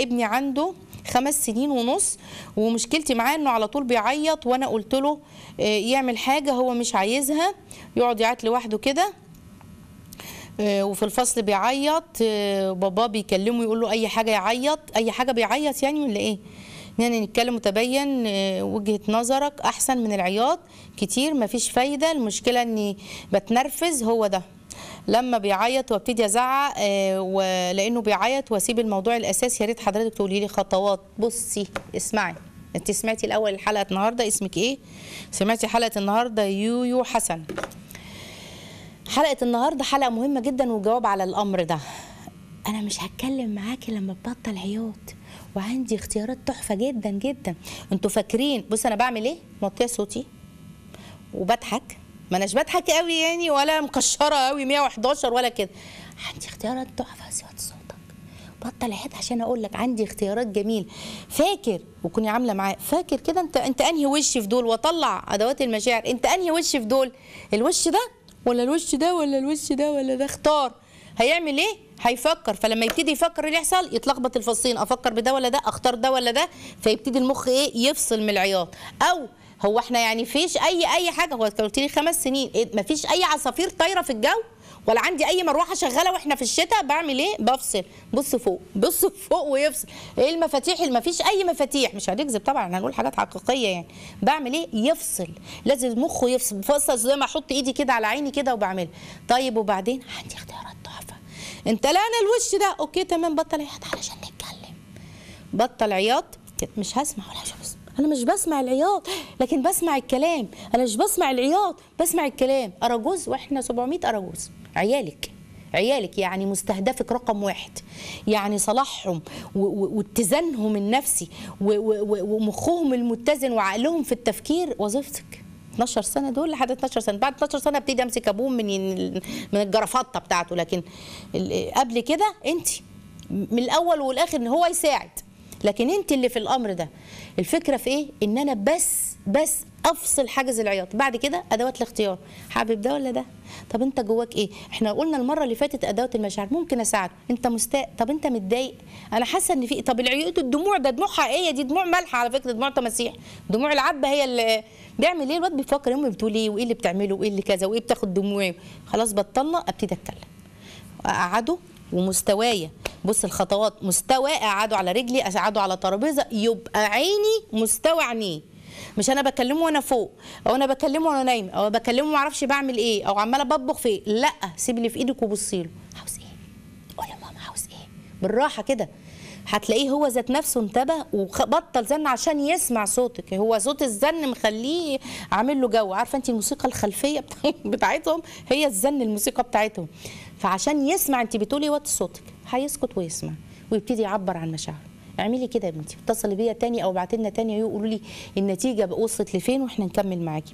ابني عنده خمس سنين ونص ومشكلتي معاه انه على طول بيعيط وانا قلت له آه، يعمل حاجه هو مش عايزها يقعد يعيط لوحده كده آه، وفي الفصل بيعيط آه، باباه بيكلمه يقول له اي حاجه يعيط اي حاجه بيعيط يعني ولا ايه يعني نتكلم وتبين وجهه نظرك احسن من العياط كتير مفيش فايده المشكله اني بتنرفز هو ده لما بيعيط وابتدي ازعق آه، ولانه بيعيط واسيب الموضوع الاساسي يا ريت حضرتك تقولي لي خطوات بصي اسمعي انت سمعتي الاول حلقه النهارده اسمك ايه سمعتي حلقه النهارده يويو حسن حلقه النهارده حلقه مهمه جدا والجواب على الامر ده انا مش هتكلم معاكي لما تبطل عياط وعندي اختيارات تحفه جدا جدا انتوا فاكرين بص انا بعمل ايه موطيه صوتي وبضحك ما اناش بضحك قوي يعني ولا مكشره قوي 111 ولا كده عندي اختيارات تحفه سواد صوتك بطل عيط عشان اقول لك عندي اختيارات جميل فاكر وكوني عامله معاه فاكر كده انت انت انهي وش في دول واطلع ادوات المشاعر انت انهي وش في دول الوش ده ولا الوش ده ولا الوش ده ولا ده اختار هيعمل ايه هيفكر فلما يبتدي يفكر اللي يحصل يتلخبط الفصين افكر بده ولا ده اختار ده ولا ده فيبتدي المخ ايه يفصل من العياط او هو احنا يعني فيش اي اي حاجه هو انت قلت لي خمس سنين ما إيه، مفيش اي عصافير طايره في الجو ولا عندي اي مروحه شغاله واحنا في الشتاء بعمل ايه بفصل بص فوق بص فوق ويفصل ايه المفاتيح اللي مفيش اي مفاتيح مش هنكذب طبعا هنقول حاجات حقيقيه يعني بعمل ايه يفصل لازم مخه يفصل بفصل زي ما احط ايدي كده على عيني كده وبعمل طيب وبعدين عندي اختيارات تحفه انت لا انا الوش ده اوكي تمام بطل عياط علشان نتكلم بطل عياط مش هسمع ولا هشوف انا مش بسمع العياط لكن بسمع الكلام انا مش بسمع العياط بسمع الكلام اراجوز واحنا 700 اراجوز عيالك عيالك يعني مستهدفك رقم واحد يعني صلاحهم واتزانهم النفسي ومخهم المتزن وعقلهم في التفكير وظيفتك 12 سنه دول لحد 12 سنه بعد 12 سنه ابتدي امسك ابوهم من من الجرافطه بتاعته لكن قبل كده انت من الاول والاخر ان هو يساعد لكن انت اللي في الامر ده الفكره في ايه ان انا بس بس افصل حاجز العياط بعد كده ادوات الاختيار حابب ده ولا ده طب انت جواك ايه احنا قلنا المره اللي فاتت ادوات المشاعر ممكن اساعده انت مستاء طب انت متضايق انا حاسه ان في طب العيوط الدموع ده دموع حقيقيه دي دموع مالحه على فكره دموع تماسيح دموع العبه هي اللي بيعمل ايه الواد بيفكر امي بتقول ايه وايه اللي بتعمله وايه اللي كذا وايه بتاخد دموعي خلاص بطلنا ابتدي اتكلم اقعده ومستوايا بص الخطوات مستوى قعدوا على رجلي قعدوا على ترابيزه يبقى عيني مستوى عينيه مش انا بكلمه وانا فوق او انا بكلمه وانا نايم او بكلمه ما اعرفش بعمل ايه او عماله بطبخ في إيه. لا سيب في ايدك وبصي له عاوز ايه قول لماما عاوز ايه بالراحه كده هتلاقيه هو ذات نفسه انتبه وبطل زن عشان يسمع صوتك هو صوت الزن مخليه عامل له جو عارفه انت الموسيقى الخلفيه بتاعتهم هي الزن الموسيقى بتاعتهم فعشان يسمع انت بتقولي وات صوتك هيسكت ويسمع ويبتدي يعبر عن مشاعره اعملي كده يا بنتي اتصلي بيا تاني او ابعتي لنا تاني يقولوا لي النتيجه وصلت لفين واحنا نكمل معاكي